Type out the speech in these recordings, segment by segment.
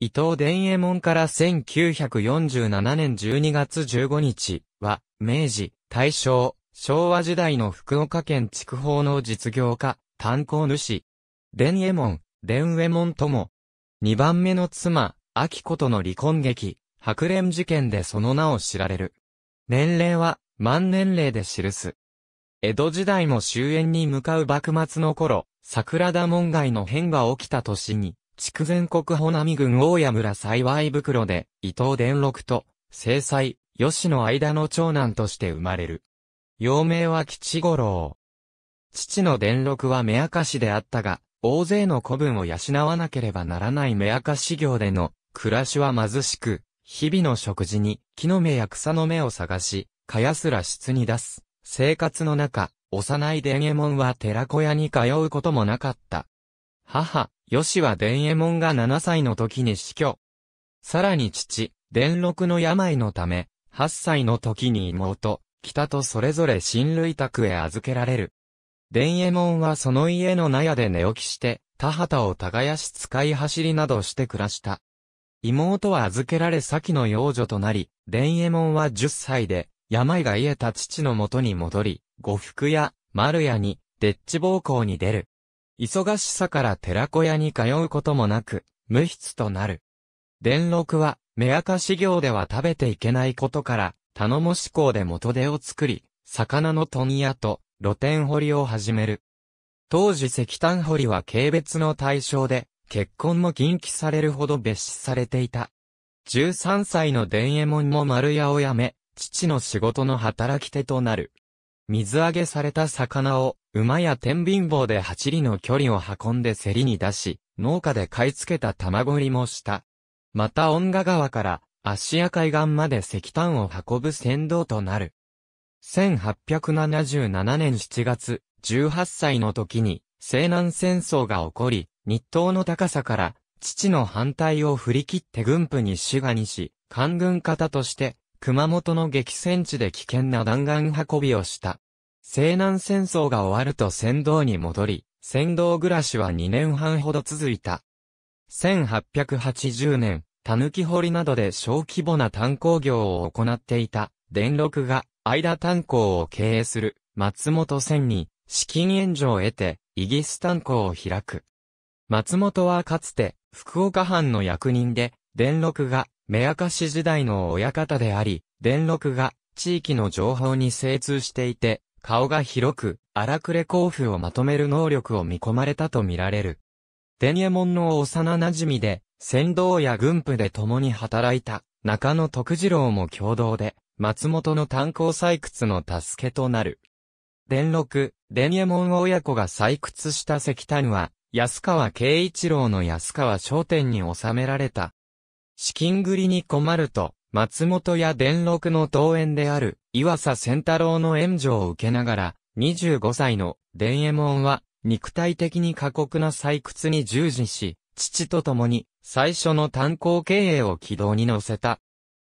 伊藤伝右衛門から1947年12月15日は、明治、大正、昭和時代の福岡県筑豊の実業家、炭鉱主。伝右衛門、伝右衛門とも。二番目の妻、秋子との離婚劇、白蓮事件でその名を知られる。年齢は、万年齢で記す。江戸時代も終焉に向かう幕末の頃、桜田門外の変が起きた年に、筑前国保並郡大谷村幸袋で、伊藤伝六と、正妻、吉の間の長男として生まれる。幼名は吉五郎。父の伝六は目明しであったが、大勢の子分を養わなければならない目明し業での暮らしは貧しく、日々の食事に木の芽や草の芽を探し、かやすら室に出す。生活の中、幼い伝右衛門は寺子屋に通うこともなかった。母、吉は伝右衛門が7歳の時に死去。さらに父、伝六の病のため、8歳の時に妹、北とそれぞれ親類宅へ預けられる。伝右衛門はその家の納屋で寝起きして、田畑を耕し使い走りなどして暮らした。妹は預けられ先の養女となり、伝右衛門は10歳で、病が癒えた父のもとに戻り、呉服屋、丸屋に、でっち暴行に出る。忙しさから寺子屋に通うこともなく、無筆となる。伝録は、目明かし行では食べていけないことから、頼もし校で元手を作り、魚の問屋と露天掘りを始める。当時石炭掘りは軽蔑の対象で、結婚も禁忌されるほど別視されていた。13歳の伝右衛門も丸屋を辞め、父の仕事の働き手となる。水揚げされた魚を馬や天秤棒で8里の距離を運んで競りに出し、農家で買い付けた卵売りもした。また恩賀川から芦屋海岸まで石炭を運ぶ船頭となる。1877年7月、18歳の時に西南戦争が起こり、日東の高さから父の反対を振り切って軍部に志願にし、官軍方として熊本の激戦地で危険な弾丸運びをした。西南戦争が終わると仙道に戻り、仙道暮らしは2年半ほど続いた。1880年、狸掘りなどで小規模な炭鉱業を行っていた、電録が、間炭鉱を経営する、松本仙に、資金援助を得て、イギス炭鉱を開く。松本はかつて、福岡藩の役人で、電録が、目明かし時代の親方であり、電録が、地域の情報に精通していて、顔が広く、荒くれ甲府をまとめる能力を見込まれたとみられる。伝右衛門の幼馴染で、先導や軍部で共に働いた、中野徳次郎も共同で、松本の炭鉱採掘の助けとなる。伝六、伝右衛門親子が採掘した石炭は、安川慶一郎の安川商店に収められた。資金繰りに困ると、松本や伝六の登園である、岩佐千太郎の援助を受けながら、25歳の伝右衛門は、肉体的に過酷な採掘に従事し、父と共に最初の炭鉱経営を軌道に乗せた。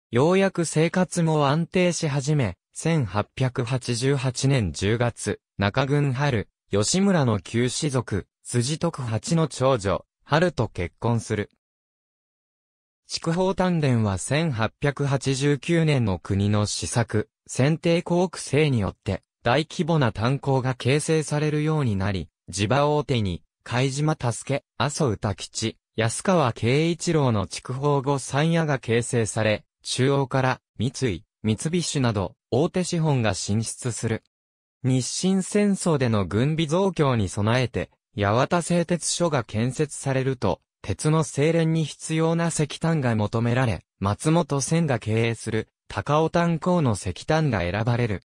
ようやく生活も安定し始め、1888年10月、中郡春、吉村の旧士族、辻徳八の長女、春と結婚する。筑豊丹田は1889年の国の施策、選定工区制によって大規模な炭鉱が形成されるようになり、地場大手に、貝島助、麻生歌吉、安川慶一郎の筑豊後三夜が形成され、中央から三井、三菱など大手資本が進出する。日清戦争での軍備増強に備えて、八幡製鉄所が建設されると、鉄の精錬に必要な石炭が求められ、松本千が経営する高尾炭鉱の石炭が選ばれる。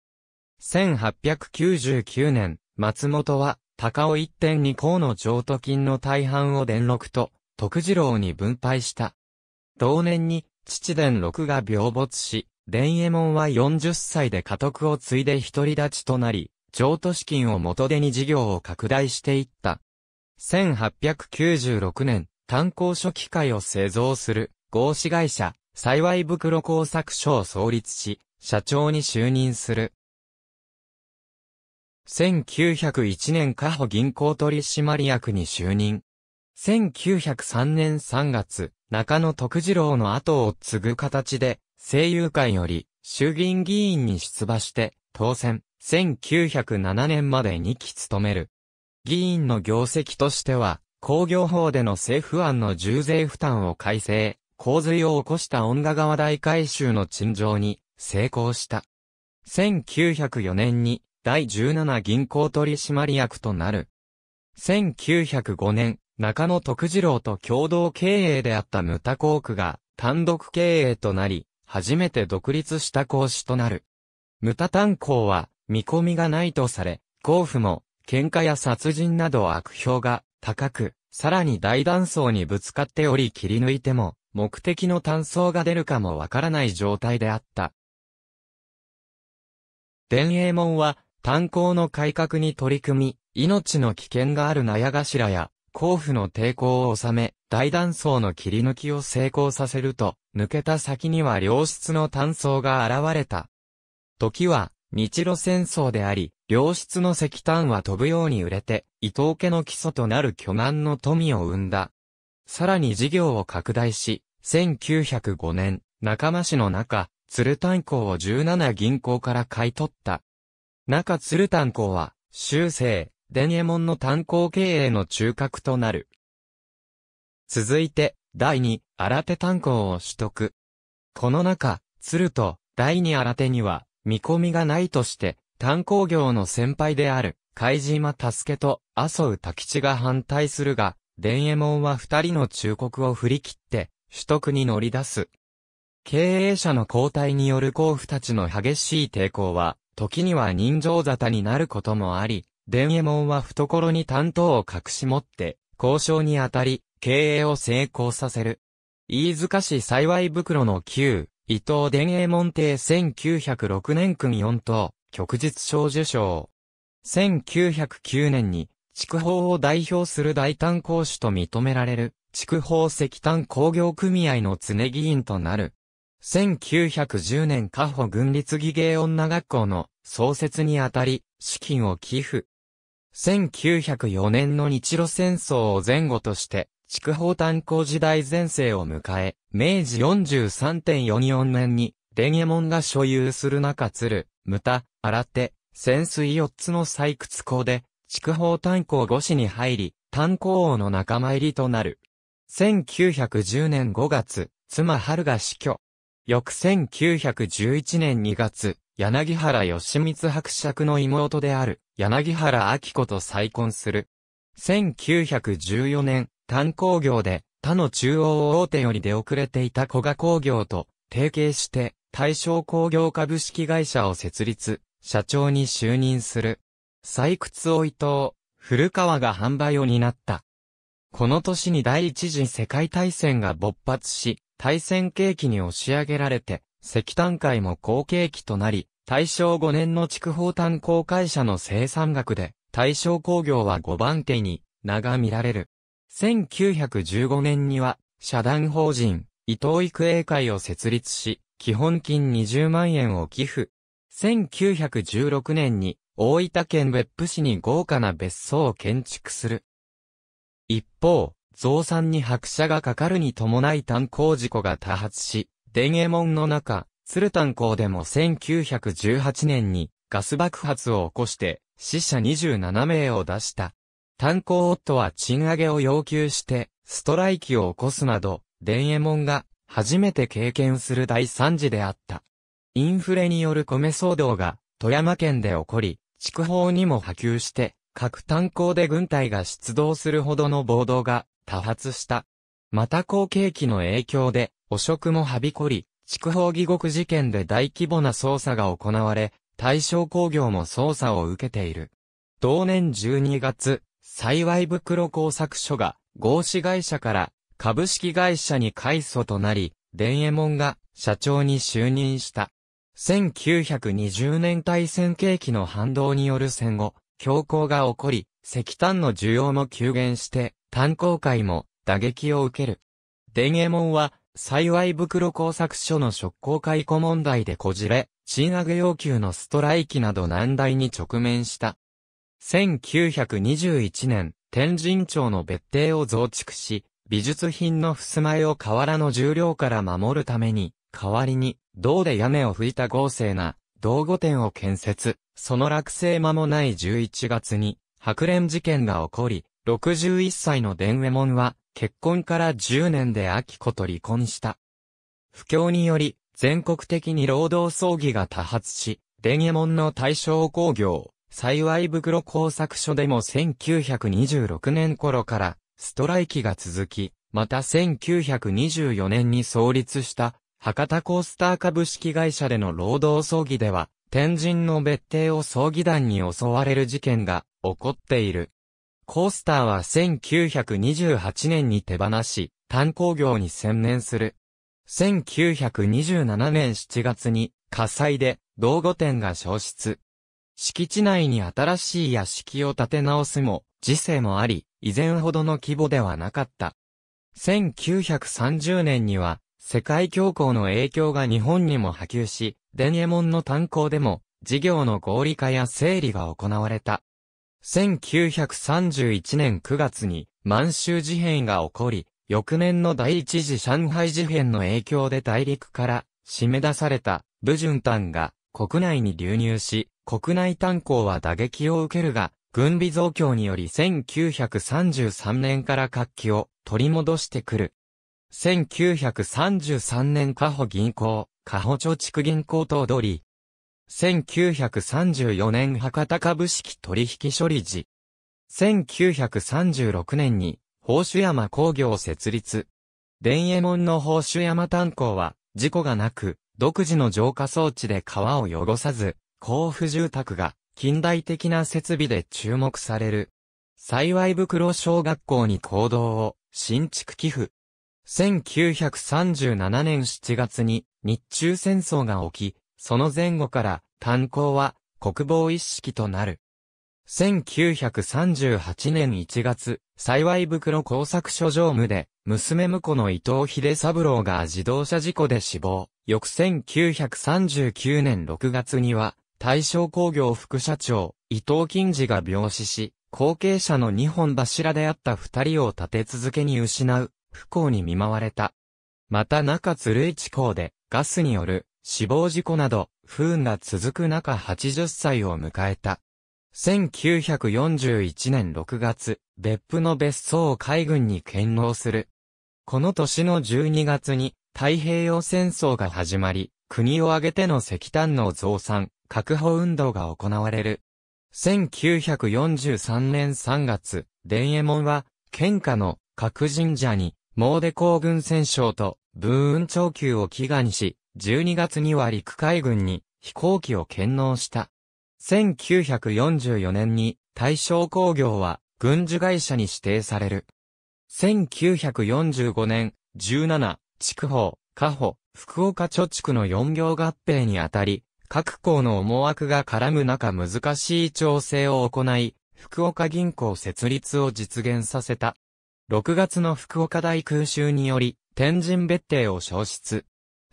1899年、松本は高尾1.2鉱の譲渡金の大半を電録と徳次郎に分配した。同年に父電録が病没し、伝右衛門は40歳で家督を継いで独り立ちとなり、譲渡資金を元手に事業を拡大していった。1896年、炭鉱書機械を製造する合資会社、幸い袋工作所を創立し、社長に就任する。1901年加保銀行取締役に就任。1903年3月、中野徳次郎の後を継ぐ形で、声優会より衆議院議員に出馬して、当選、1907年まで2期務める。議員の業績としては、工業法での政府案の重税負担を改正、洪水を起こした恩田川大改修の陳情に成功した。1904年に第17銀行取締役となる。1905年、中野徳次郎と共同経営であったムタコークが単独経営となり、初めて独立した講師となる。ムタ炭鉱は見込みがないとされ、甲府も喧嘩や殺人など悪評が高く、さらに大断層にぶつかっており切り抜いても、目的の断層が出るかもわからない状態であった。伝英門は、炭鉱の改革に取り組み、命の危険がある納屋頭や、甲府の抵抗を収め、大断層の切り抜きを成功させると、抜けた先には良質の炭層が現れた。時は、日露戦争であり、良質の石炭は飛ぶように売れて、伊藤家の基礎となる巨万の富を生んだ。さらに事業を拡大し、1905年、中間市の中、鶴炭鉱を17銀行から買い取った。中鶴炭鉱は、修正、伝右衛門の炭鉱経営の中核となる。続いて、第二、新手炭鉱を取得。この中、鶴と第二新手には、見込みがないとして、炭鉱業の先輩である、海島助と麻生滝地が反対するが、伝右衛門は二人の忠告を振り切って、取得に乗り出す。経営者の交代による甲府たちの激しい抵抗は、時には人情沙汰になることもあり、伝右衛門は懐に担当を隠し持って、交渉にあたり、経営を成功させる。飯塚市幸い袋の旧、伊藤伝右衛門邸1906年組4等、旭日小受賞。1909年に、筑豊を代表する大炭鉱主と認められる、筑豊石炭工業組合の常議員となる。1910年加保軍立義芸女学校の創設にあたり、資金を寄付。1904年の日露戦争を前後として、筑豊炭鉱時代前世を迎え、明治43.44年に、伝右モンが所有する中鶴、無駄、荒手、潜水四つの採掘港で、筑豊炭鉱五市に入り、炭鉱王の仲間入りとなる。1910年5月、妻春が死去。翌1911年2月、柳原義光伯爵の妹である、柳原明子と再婚する。1914年、炭鉱業で、他の中央大手より出遅れていた古賀工業と、提携して、大正工業株式会社を設立、社長に就任する。採掘を伊藤、古川が販売を担った。この年に第一次世界大戦が勃発し、大戦景気に押し上げられて、石炭界も好景気となり、大正5年の筑豊炭鉱会社の生産額で、大正工業は5番手に、名が見られる。1915年には、社団法人、伊藤育英会を設立し、基本金20万円を寄付。1916年に大分県別府市に豪華な別荘を建築する。一方、増産に拍車がかかるに伴い炭鉱事故が多発し、伝右衛門の中、鶴炭鉱でも1918年にガス爆発を起こして死者27名を出した。炭鉱夫は賃上げを要求してストライキを起こすなど、伝右衛門が初めて経験する大惨事であった。インフレによる米騒動が富山県で起こり、筑法にも波及して、各炭鉱で軍隊が出動するほどの暴動が多発した。また後継機の影響で汚職もはびこり、筑法義獄事件で大規模な捜査が行われ、対象工業も捜査を受けている。同年12月、幸袋工作所が合資会社から株式会社に改祖となり、伝右衛門が社長に就任した。1920年大戦景気の反動による戦後、恐慌が起こり、石炭の需要も急減して、炭鉱界も打撃を受ける。伝右衛門は、幸い袋工作所の職工解雇問題でこじれ、賃上げ要求のストライキなど難題に直面した。1921年、天神町の別邸を増築し、美術品の襖絵を瓦の重量から守るために、代わりに、銅で屋根を拭いた豪勢な、銅御店を建設。その落成間もない11月に、白蓮事件が起こり、61歳の伝右衛門は、結婚から10年で秋子と離婚した。不況により、全国的に労働争議が多発し、伝右衛門の大正工業、幸い袋工作所でも1926年頃からストライキが続き、また1924年に創立した博多コースター株式会社での労働葬儀では、天神の別邸を葬儀団に襲われる事件が起こっている。コースターは1928年に手放し、炭鉱業に専念する。1927年7月に火災で道後店が消失。敷地内に新しい屋敷を建て直すも、時世もあり、以前ほどの規模ではなかった。1930年には、世界恐慌の影響が日本にも波及し、伝エモンの炭鉱でも、事業の合理化や整理が行われた。1931年9月に、満州事変が起こり、翌年の第一次上海事変の影響で大陸から締め出された武順炭が国内に流入し、国内炭鉱は打撃を受けるが、軍備増強により1933年から活気を取り戻してくる。1933年加保銀行、加保貯蓄銀行頭取。1934年博多株式取引処理時。1936年に、宝珠山工業設立。伝右衛門の宝珠山炭鉱は、事故がなく、独自の浄化装置で川を汚さず、甲府住宅が近代的な設備で注目される。幸い袋小学校に行動を、新築寄付。1937年7月に日中戦争が起き、その前後から炭鉱は国防一式となる。1938年1月、幸い袋工作所常務で、娘婿の伊藤秀三郎が自動車事故で死亡。翌1939年6月には、大正工業副社長、伊藤金次が病死し、後継者の二本柱であった二人を立て続けに失う、不幸に見舞われた。また中津類地港で、ガスによる死亡事故など、不運が続く中80歳を迎えた。1941年6月、別府の別荘を海軍に献納する。この年の12月に太平洋戦争が始まり、国を挙げての石炭の増産、確保運動が行われる。1943年3月、伝右衛門は、県下の各神社に、ーデ公軍戦勝と、文運長級を祈願し、12月には陸海軍に飛行機を献納した。1944年に大正工業は軍需会社に指定される。1945年、17、筑豊、加保、福岡貯地区の4行合併にあたり、各校の思惑が絡む中難しい調整を行い、福岡銀行設立を実現させた。6月の福岡大空襲により、天神別邸を消失。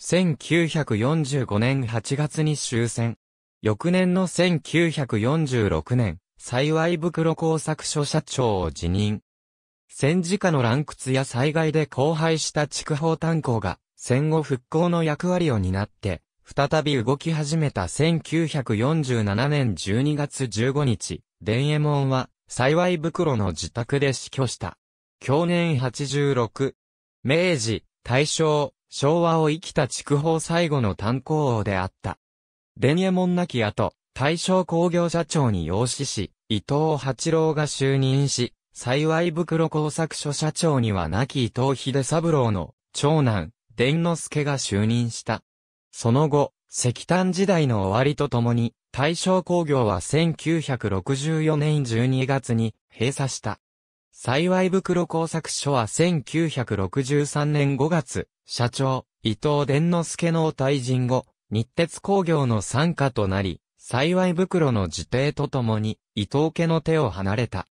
1945年8月に終戦。翌年の1946年、幸い袋工作所社長を辞任。戦時下の乱屈や災害で荒廃した筑豊炭鉱が、戦後復興の役割を担って、再び動き始めた1947年12月15日、伝右衛門は、幸い袋の自宅で死去した。去年86、明治、大正、昭和を生きた筑豊最後の炭鉱王であった。伝右衛門亡き後、大正工業社長に養子し、伊藤八郎が就任し、幸い袋工作所社長には亡き伊藤秀三郎の長男、伝之助が就任した。その後、石炭時代の終わりとともに、大正工業は1964年12月に閉鎖した。幸袋工作所は1963年5月、社長、伊藤伝之助の退陣後、日鉄工業の参加となり、幸袋の自邸とともに、伊藤家の手を離れた。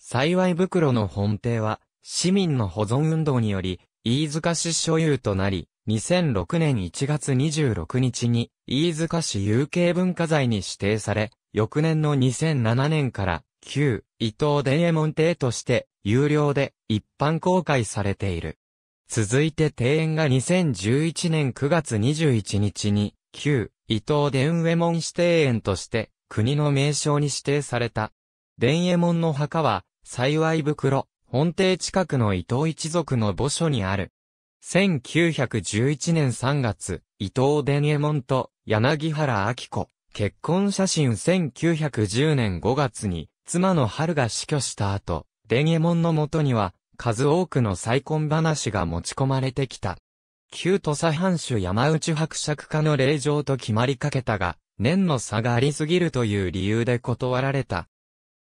幸袋の本邸は、市民の保存運動により、飯塚市所有となり、2006年1月26日に、飯塚市有形文化財に指定され、翌年の2007年から、旧、伊藤伝右衛門邸として、有料で一般公開されている。続いて庭園が2011年9月21日に、旧、伊藤伝右衛門指定園として、国の名称に指定された。伝右衛門の墓は、幸い袋、本邸近くの伊藤一族の墓所にある。1911年3月、伊藤伝右衛門と柳原明子、結婚写真1910年5月に、妻の春が死去した後、伝右衛門のもとには、数多くの再婚話が持ち込まれてきた。旧土佐藩主山内伯爵家の令状と決まりかけたが、年の差がありすぎるという理由で断られた。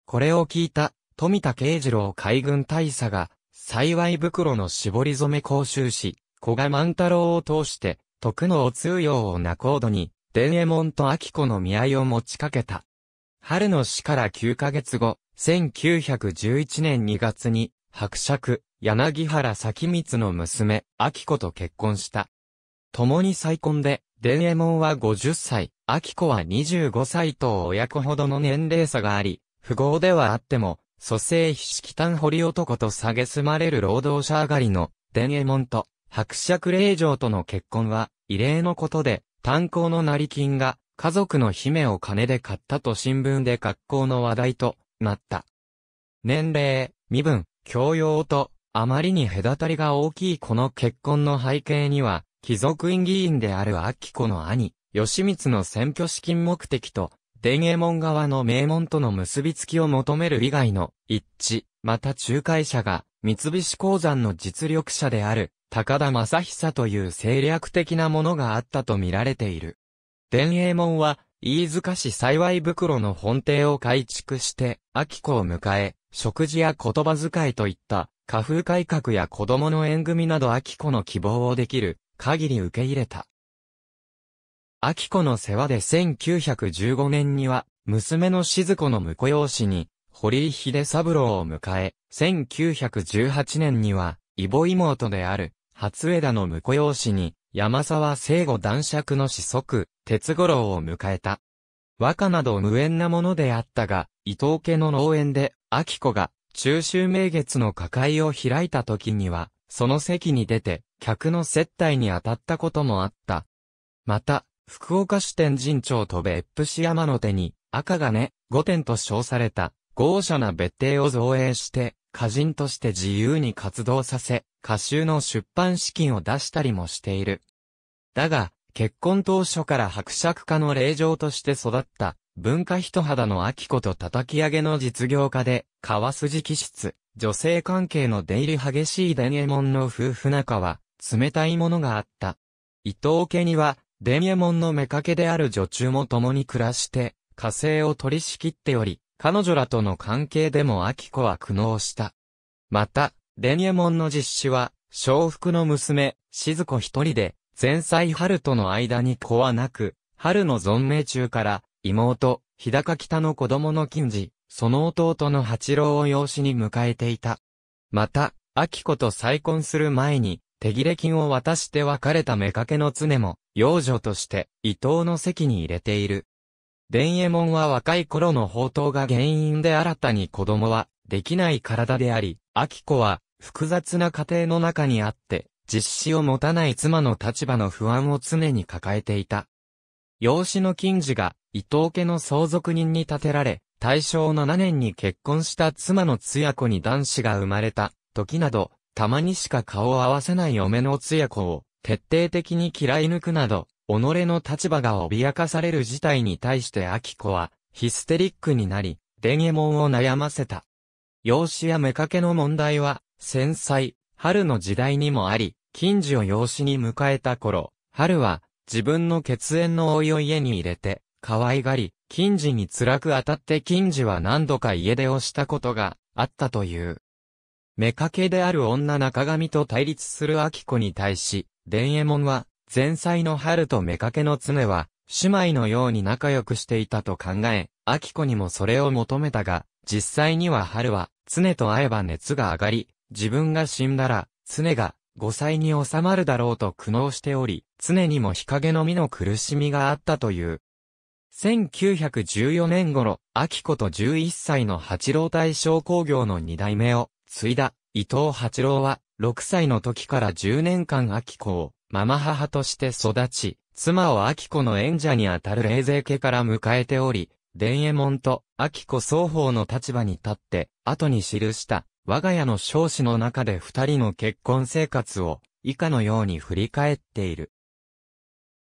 これを聞いた、富田慶次郎海軍大佐が、幸い袋の絞り染め講習し、小賀万太郎を通して、徳のお通用を仲人に、伝右衛門と秋子の見合いを持ちかけた。春の死から9ヶ月後、1911年2月に、伯爵、柳原咲光の娘、秋子と結婚した。共に再婚で、伝右衛門は50歳、秋子は25歳と親子ほどの年齢差があり、富豪ではあっても、蘇生非式炭堀男と蔑まれる労働者上がりの、伝右衛門と、伯爵令嬢との結婚は、異例のことで、炭鉱の成金が、家族の姫を金で買ったと新聞で格好の話題となった。年齢、身分、教養と、あまりに隔たりが大きいこの結婚の背景には、貴族院議員である秋子の兄、吉光の選挙資金目的と、伝右衛門側の名門との結びつきを求める以外の一致、また仲介者が三菱鉱山の実力者である高田正久という政略的なものがあったと見られている。伝右衛門は飯塚市幸い袋の本邸を改築して、秋子を迎え、食事や言葉遣いといった家風改革や子供の縁組など秋子の希望をできる限り受け入れた。秋子の世話で1915年には、娘の静子の婿養子に、堀井秀三郎を迎え、1918年には、異母妹である、初枝の婿養子に、山沢聖護男爵の子息、鉄五郎を迎えた。和歌など無縁なものであったが、伊藤家の農園で、秋子が、中秋名月の花会を開いた時には、その席に出て、客の接待に当たったこともあった。また、福岡市天神町と別府市山の手に、赤金、御殿と称された、豪奢な別邸を造営して、歌人として自由に活動させ、歌集の出版資金を出したりもしている。だが、結婚当初から伯爵家の霊場として育った、文化人肌の秋子と叩き上げの実業家で、川筋気質、女性関係の出入り激しい伝右衛門の夫婦仲は、冷たいものがあった。伊藤家には、デミエモンの妾である女中も共に暮らして、火星を取り仕切っており、彼女らとの関係でもアキコは苦悩した。また、デニエモンの実施は、小福の娘、静子一人で、前妻春との間に子はなく、春の存命中から、妹、日高北の子供の金次、その弟の八郎を養子に迎えていた。また、秋子と再婚する前に、手切れ金を渡して別れた妾の常も、養女として、伊藤の席に入れている。伝右衛門は若い頃の宝刀が原因で新たに子供は、できない体であり、秋子は、複雑な家庭の中にあって、実施を持たない妻の立場の不安を常に抱えていた。養子の金次が、伊藤家の相続人に立てられ、大正7年に結婚した妻の津や子に男子が生まれた、時など、たまにしか顔を合わせない嫁のつや子を、徹底的に嫌い抜くなど、己の立場が脅かされる事態に対して秋子は、ヒステリックになり、伝ゲモンを悩ませた。養子や妾の問題は、戦災、春の時代にもあり、近所を養子に迎えた頃、春は、自分の血縁の老いを家に入れて、可愛がり、近所に辛く当たって近所は何度か家出をしたことがあったという。目かけである女中上と対立する秋子に対し、伝右衛門は、前妻の春と目かけの常は、姉妹のように仲良くしていたと考え、秋子にもそれを求めたが、実際には春は、常と会えば熱が上がり、自分が死んだら、常が、5歳に収まるだろうと苦悩しており、常にも日陰の身の苦しみがあったという。1914年頃、秋子と11歳の八郎大商工業の二代目を、継いだ、伊藤八郎は、6歳の時から10年間秋子を、ママ母として育ち、妻を秋子の演者にあたる冷勢家から迎えており、伝右衛門と秋子双方の立場に立って、後に記した、我が家の少子の中で二人の結婚生活を、以下のように振り返っている。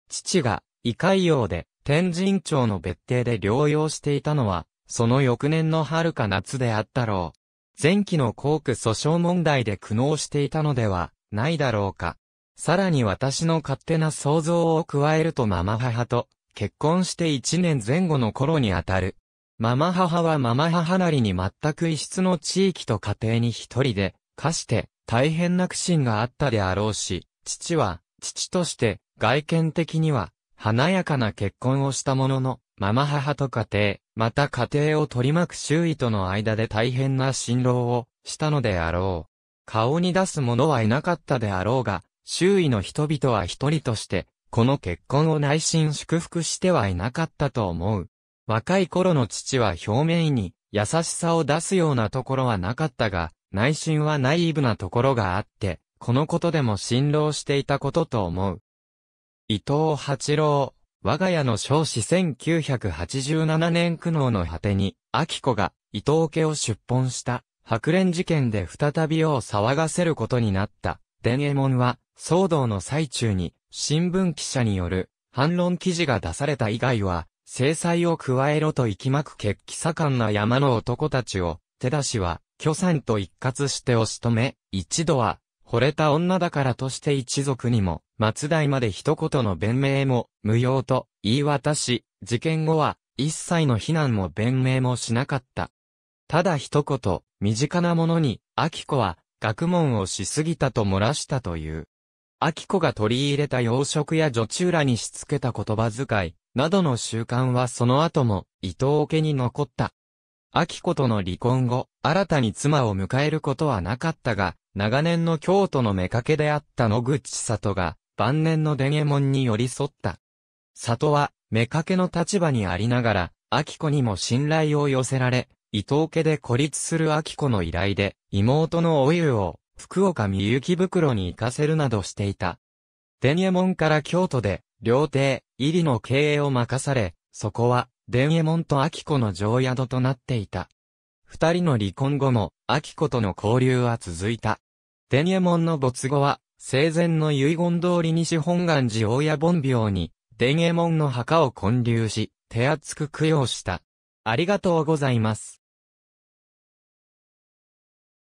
父が、異界用で、天神町の別邸で療養していたのは、その翌年の春か夏であったろう。前期の校区訴訟問題で苦悩していたのではないだろうか。さらに私の勝手な想像を加えるとママ母と結婚して1年前後の頃にあたる。ママ母はママ母なりに全く異質の地域と家庭に一人で、かして大変な苦心があったであろうし、父は父として外見的には華やかな結婚をしたものの、ママ母と家庭、また家庭を取り巻く周囲との間で大変な辛労をしたのであろう。顔に出す者はいなかったであろうが、周囲の人々は一人として、この結婚を内心祝福してはいなかったと思う。若い頃の父は表面に優しさを出すようなところはなかったが、内心はナイーブなところがあって、このことでも辛労していたことと思う。伊藤八郎、我が家の少子1987年苦悩の果てに、秋子が伊藤家を出奔した白蓮事件で再び世を騒がせることになった。伝右衛門は、騒動の最中に、新聞記者による反論記事が出された以外は、制裁を加えろと息巻く決起盛んな山の男たちを、手出しは、巨産と一括して押し止め、一度は、惚れた女だからとして一族にも、松代まで一言の弁明も無用と言い渡し、事件後は一切の非難も弁明もしなかった。ただ一言、身近なものに、秋子は学問をしすぎたと漏らしたという。秋子が取り入れた洋食や女中らにしつけた言葉遣い、などの習慣はその後も伊藤家に残った。秋子との離婚後、新たに妻を迎えることはなかったが、長年の京都の妾であった野口里が、晩年の伝右衛門に寄り添った。里は、目かけの立場にありながら、秋子にも信頼を寄せられ、伊藤家で孤立する秋子の依頼で、妹のおゆを、福岡みゆき袋に行かせるなどしていた。伝右衛門から京都で、料亭、入りの経営を任され、そこは、伝右衛門と秋子の常宿となっていた。二人の離婚後も、秋子との交流は続いた。伝右衛門の没後は、生前の遺言通り西本願寺大谷本廟に、伝右衛門の墓を建立し、手厚く供養した。ありがとうございます。